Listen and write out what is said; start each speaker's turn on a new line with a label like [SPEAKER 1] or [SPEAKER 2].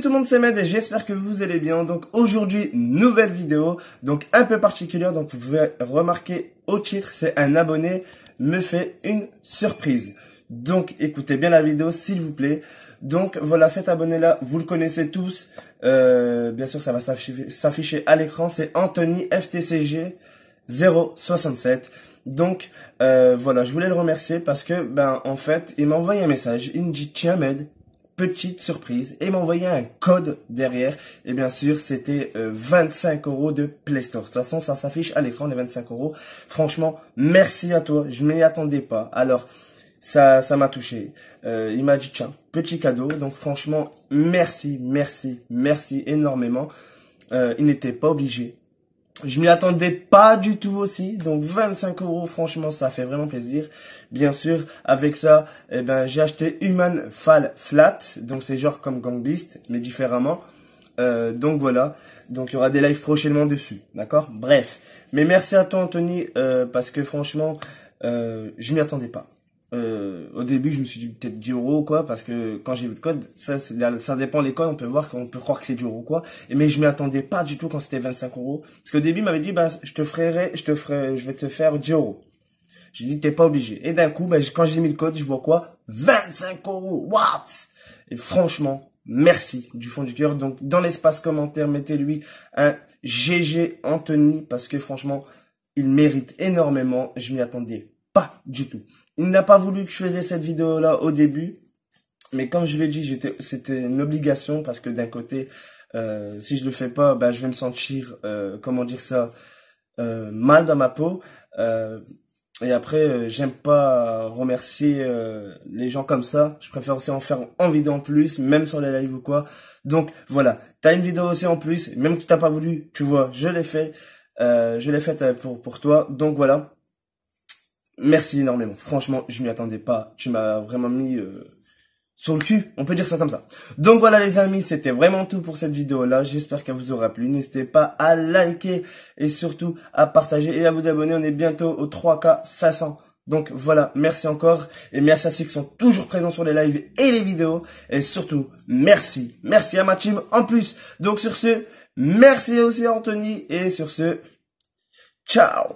[SPEAKER 1] tout le monde, c'est Med et j'espère que vous allez bien. Donc aujourd'hui, nouvelle vidéo, donc un peu particulière, donc vous pouvez remarquer au titre, c'est un abonné me fait une surprise. Donc écoutez bien la vidéo s'il vous plaît. Donc voilà, cet abonné-là, vous le connaissez tous. Euh, bien sûr, ça va s'afficher à l'écran, c'est Anthony FTCG 067. Donc euh, voilà, je voulais le remercier parce que, ben en fait, il m'a envoyé un message, il me dit « Tiens Med » petite surprise et m'envoyer un code derrière. Et bien sûr, c'était 25 euh, euros de Play Store. De toute façon, ça s'affiche à l'écran, les 25 euros. Franchement, merci à toi. Je m'y attendais pas. Alors, ça ça m'a touché. Euh, il m'a dit, tiens, petit cadeau. Donc franchement, merci, merci, merci énormément. Euh, il n'était pas obligé je m'y attendais pas du tout aussi. Donc 25 euros, franchement, ça fait vraiment plaisir. Bien sûr, avec ça, eh ben, j'ai acheté Human Fall Flat. Donc c'est genre comme Gang Beast, mais différemment. Euh, donc voilà. Donc il y aura des lives prochainement dessus. D'accord Bref. Mais merci à toi Anthony, euh, parce que franchement, euh, je m'y attendais pas euh, au début, je me suis dit peut-être 10 euros, quoi, parce que quand j'ai vu le code, ça, ça dépend les codes, on peut voir qu'on peut croire que c'est 10 euros, quoi. Et, mais je m'y attendais pas du tout quand c'était 25 euros. Parce qu'au début, il m'avait dit, ben, je te ferai, je te ferai, je vais te faire 10 euros. J'ai dit, t'es pas obligé. Et d'un coup, ben, quand j'ai mis le code, je vois quoi? 25 euros! What? Et franchement, merci du fond du cœur. Donc, dans l'espace commentaire, mettez-lui un GG Anthony, parce que franchement, il mérite énormément. Je m'y attendais pas du tout. Il n'a pas voulu que je faisais cette vidéo-là au début. Mais comme je l'ai dit, c'était une obligation parce que d'un côté, euh, si je le fais pas, bah, je vais me sentir, euh, comment dire ça, euh, mal dans ma peau. et après, j'aime pas remercier les gens comme ça. Je préfère aussi en faire en vidéo en plus, même sur les lives ou quoi. Donc voilà, t'as une vidéo aussi en plus, même que t'as pas voulu, tu vois, je l'ai fait. je l'ai faite pour, pour toi. Donc voilà, merci énormément. Franchement, je m'y attendais pas. Tu m'as vraiment mis euh, sur le cul. On peut dire ça comme ça. Donc voilà les amis, c'était vraiment tout pour cette vidéo-là. J'espère qu'elle vous aura plu. N'hésitez pas à liker et surtout à partager et à vous abonner. On est bientôt au 3K 500. Donc voilà, merci encore et merci à ceux qui sont toujours présents sur les lives et les vidéos. Et surtout, merci. Merci à ma team en plus. Donc sur ce, merci aussi à Anthony et sur ce, ciao